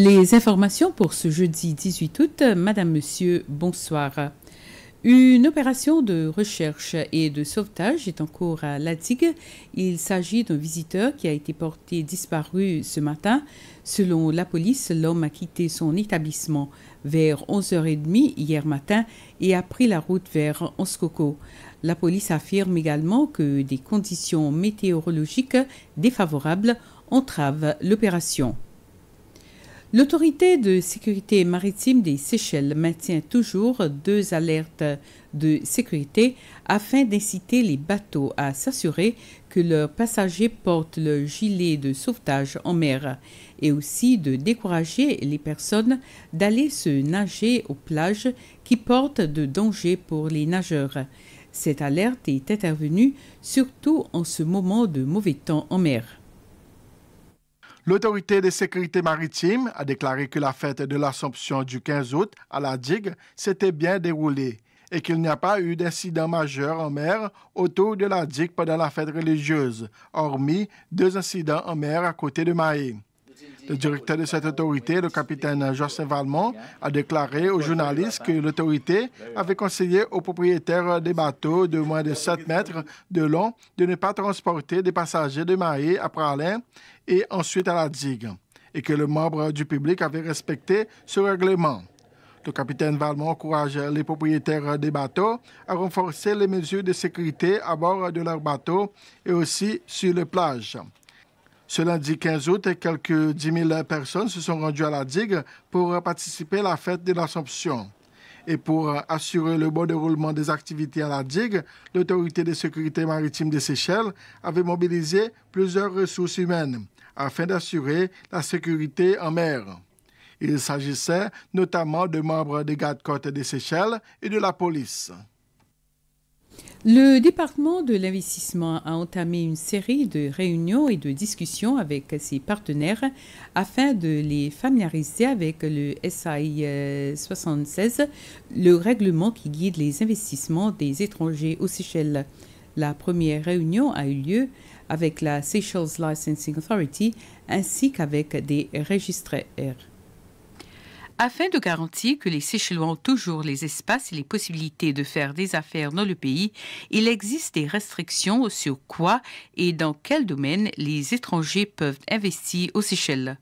Les informations pour ce jeudi 18 août. Madame, Monsieur, bonsoir. Une opération de recherche et de sauvetage est en cours à La Il s'agit d'un visiteur qui a été porté disparu ce matin. Selon la police, l'homme a quitté son établissement vers 11h30 hier matin et a pris la route vers Onskoko. La police affirme également que des conditions météorologiques défavorables entravent l'opération. L'autorité de sécurité maritime des Seychelles maintient toujours deux alertes de sécurité afin d'inciter les bateaux à s'assurer que leurs passagers portent le gilet de sauvetage en mer et aussi de décourager les personnes d'aller se nager aux plages qui portent de danger pour les nageurs. Cette alerte est intervenue surtout en ce moment de mauvais temps en mer. L'autorité de sécurité maritime a déclaré que la fête de l'Assomption du 15 août à la digue s'était bien déroulée et qu'il n'y a pas eu d'incident majeur en mer autour de la digue pendant la fête religieuse, hormis deux incidents en mer à côté de Mahé. Le directeur de cette autorité, le capitaine Joseph Valmont, a déclaré aux journalistes que l'autorité avait conseillé aux propriétaires des bateaux de moins de 7 mètres de long de ne pas transporter des passagers de marée à Pralin et ensuite à la digue, et que le membre du public avait respecté ce règlement. Le capitaine Valmont encourage les propriétaires des bateaux à renforcer les mesures de sécurité à bord de leurs bateaux et aussi sur les plages. Ce lundi 15 août, quelques 10 000 personnes se sont rendues à la digue pour participer à la fête de l'Assomption. Et pour euh, assurer le bon déroulement des activités à la digue, l'autorité de sécurité maritime des Seychelles avait mobilisé plusieurs ressources humaines afin d'assurer la sécurité en mer. Il s'agissait notamment de membres des gardes-côtes des Seychelles et de la police. Le département de l'investissement a entamé une série de réunions et de discussions avec ses partenaires afin de les familiariser avec le SAI 76, euh, le règlement qui guide les investissements des étrangers aux Seychelles. La première réunion a eu lieu avec la Seychelles Licensing Authority ainsi qu'avec des registraires. Afin de garantir que les Seychellois ont toujours les espaces et les possibilités de faire des affaires dans le pays, il existe des restrictions sur quoi et dans quel domaine les étrangers peuvent investir aux Seychelles.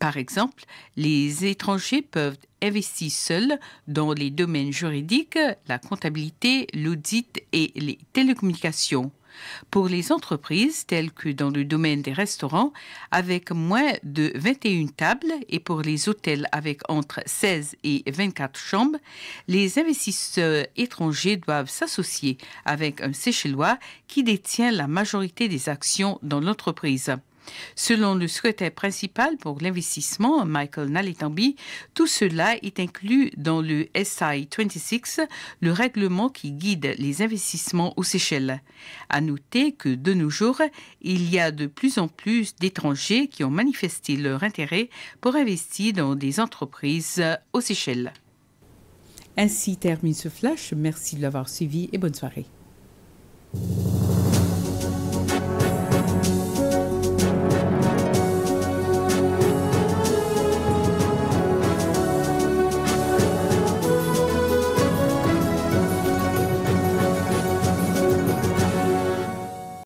Par exemple, les étrangers peuvent investir seuls dans les domaines juridiques, la comptabilité, l'audit et les télécommunications pour les entreprises telles que dans le domaine des restaurants avec moins de 21 tables et pour les hôtels avec entre 16 et 24 chambres, les investisseurs étrangers doivent s'associer avec un Seychellois qui détient la majorité des actions dans l'entreprise. Selon le secrétaire principal pour l'investissement, Michael Nalitambi, tout cela est inclus dans le SI 26, le règlement qui guide les investissements aux Seychelles. À noter que de nos jours, il y a de plus en plus d'étrangers qui ont manifesté leur intérêt pour investir dans des entreprises aux Seychelles. Ainsi termine ce flash. Merci de l'avoir suivi et bonne soirée.